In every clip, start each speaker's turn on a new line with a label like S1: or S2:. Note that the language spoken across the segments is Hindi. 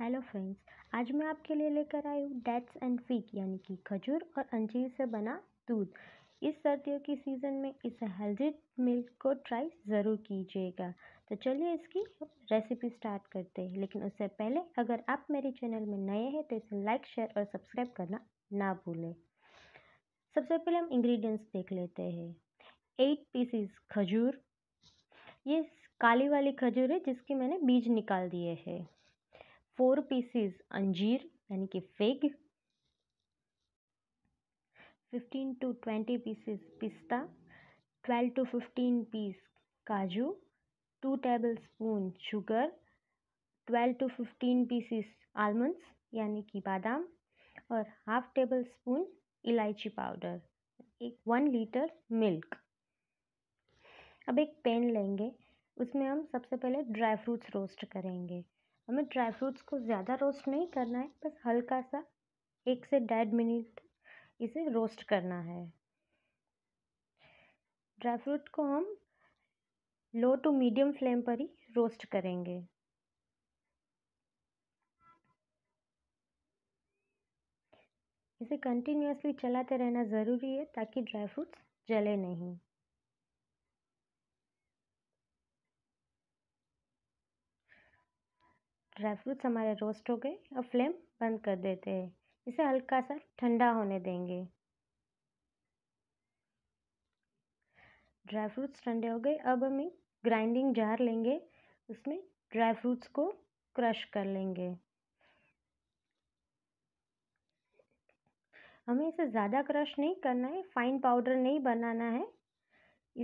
S1: हेलो फ्रेंड्स आज मैं आपके लिए लेकर आई हूँ डेट्स एंड फीक यानी कि खजूर और अंजीर से बना दूध इस सर्दियों की सीज़न में इस हेल्दी मिल्क को ट्राई ज़रूर कीजिएगा तो चलिए इसकी रेसिपी स्टार्ट करते हैं लेकिन उससे पहले अगर आप मेरे चैनल में नए हैं तो इसे लाइक शेयर और सब्सक्राइब करना ना भूलें सबसे पहले हम इंग्रेडिएंट्स देख लेते हैं एट पीसीस खजूर ये काली वाली खजूर है जिसकी मैंने बीज निकाल दिए हैं फोर पीसीज अंजीर यानी कि fig fifteen to twenty pieces पिस्ता ट्वेल्व टू फिफ्टीन पीस काजू two tablespoon sugar twelve to fifteen pieces almonds यानी कि बादाम और हाफ टेबल स्पून इलायची पाउडर एक वन लीटर मिल्क अब एक पैन लेंगे उसमें हम सबसे पहले ड्राई फ्रूट्स रोस्ट करेंगे हमें ड्राई फ्रूट्स को ज़्यादा रोस्ट नहीं करना है बस हल्का सा एक से डेढ़ मिनट इसे रोस्ट करना है ड्राई फ्रूट को हम लो टू मीडियम फ्लेम पर ही रोस्ट करेंगे इसे कंटिन्यूसली चलाते रहना ज़रूरी है ताकि ड्राई फ्रूट्स जले नहीं ड्राई फ्रूट्स हमारे रोस्ट हो गए अब फ्लेम बंद कर देते हैं इसे हल्का सा ठंडा होने देंगे ड्राई फ्रूट्स ठंडे हो गए अब हम एक ग्राइंडिंग जार लेंगे उसमें ड्राई फ्रूट्स को क्रश कर लेंगे हमें इसे ज़्यादा क्रश नहीं करना है फाइन पाउडर नहीं बनाना है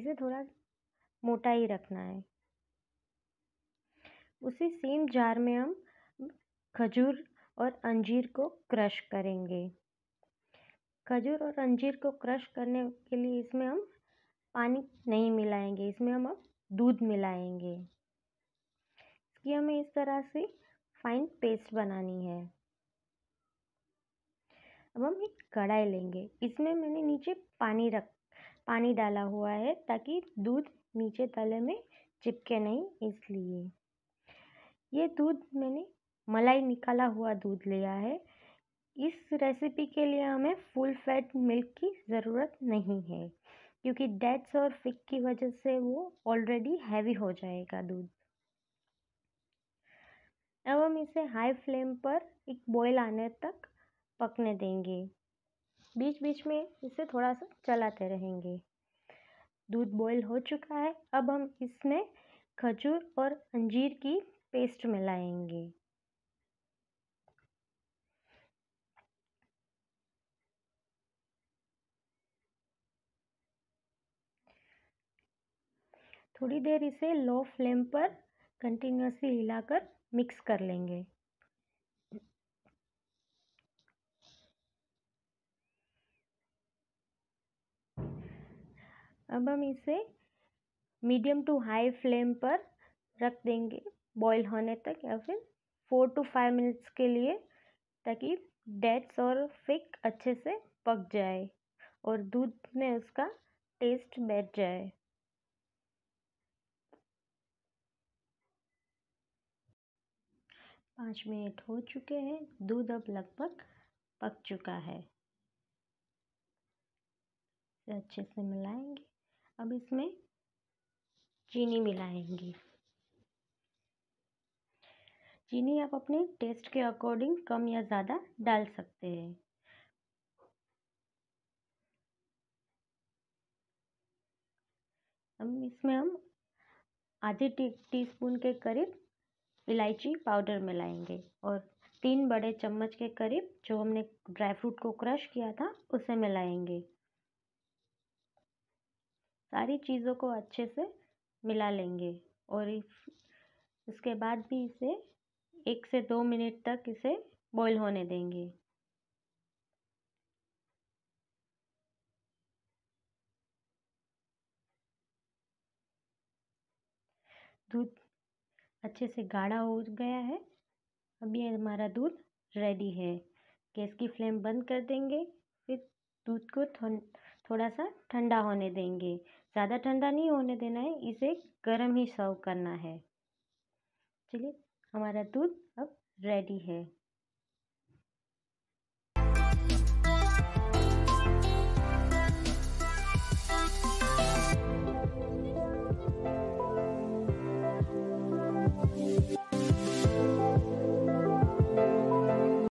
S1: इसे थोड़ा मोटा ही रखना है उसी सेम जार में हम खजूर और अंजीर को क्रश करेंगे खजूर और अंजीर को क्रश करने के लिए इसमें हम पानी नहीं मिलाएंगे इसमें हम अब दूध मिलाएंगे इसकी हमें इस तरह से फाइन पेस्ट बनानी है अब हम एक कढ़ाई लेंगे इसमें मैंने नीचे पानी रख पानी डाला हुआ है ताकि दूध नीचे तले में चिपके नहीं इसलिए ये दूध मैंने मलाई निकाला हुआ दूध लिया है इस रेसिपी के लिए हमें फुल फैट मिल्क की ज़रूरत नहीं है क्योंकि डेट्स और फिक की वजह से वो ऑलरेडी हैवी हो जाएगा दूध अब हम इसे हाई फ्लेम पर एक बॉयल आने तक पकने देंगे बीच बीच में इसे थोड़ा सा चलाते रहेंगे दूध बॉयल हो चुका है अब हम इसमें खजूर और अंजीर की पेस्ट मिलाएंगे थोड़ी देर इसे लो फ्लेम पर कंटिन्यूसली हिलाकर मिक्स कर लेंगे अब हम इसे मीडियम टू हाई फ्लेम पर रख देंगे बॉईल होने तक या फिर फोर टू फाइव मिनट्स के लिए ताकि डेट्स और फिक अच्छे से पक जाए और दूध में उसका टेस्ट बैठ जाए पाँच मिनट हो चुके हैं दूध अब लगभग पक चुका है अच्छे से मिलाएंगे अब इसमें चीनी मिलाएंगे चीनी आप अपने टेस्ट के अकॉर्डिंग कम या ज़्यादा डाल सकते हैं हम इसमें हम आधे टी टी स्पून के करीब इलायची पाउडर मिलाएंगे और तीन बड़े चम्मच के करीब जो हमने ड्राई फ्रूट को क्रश किया था उसे मिलाएंगे सारी चीज़ों को अच्छे से मिला लेंगे और इसके बाद भी इसे एक से दो मिनट तक इसे बॉईल होने देंगे दूध अच्छे से गाढ़ा हो गया है अब ये हमारा दूध रेडी है गैस की फ्लेम बंद कर देंगे फिर दूध को थोड़ा सा ठंडा होने देंगे ज़्यादा ठंडा नहीं होने देना है इसे गर्म ही सर्व करना है चलिए हमारा दूध अब रेडी है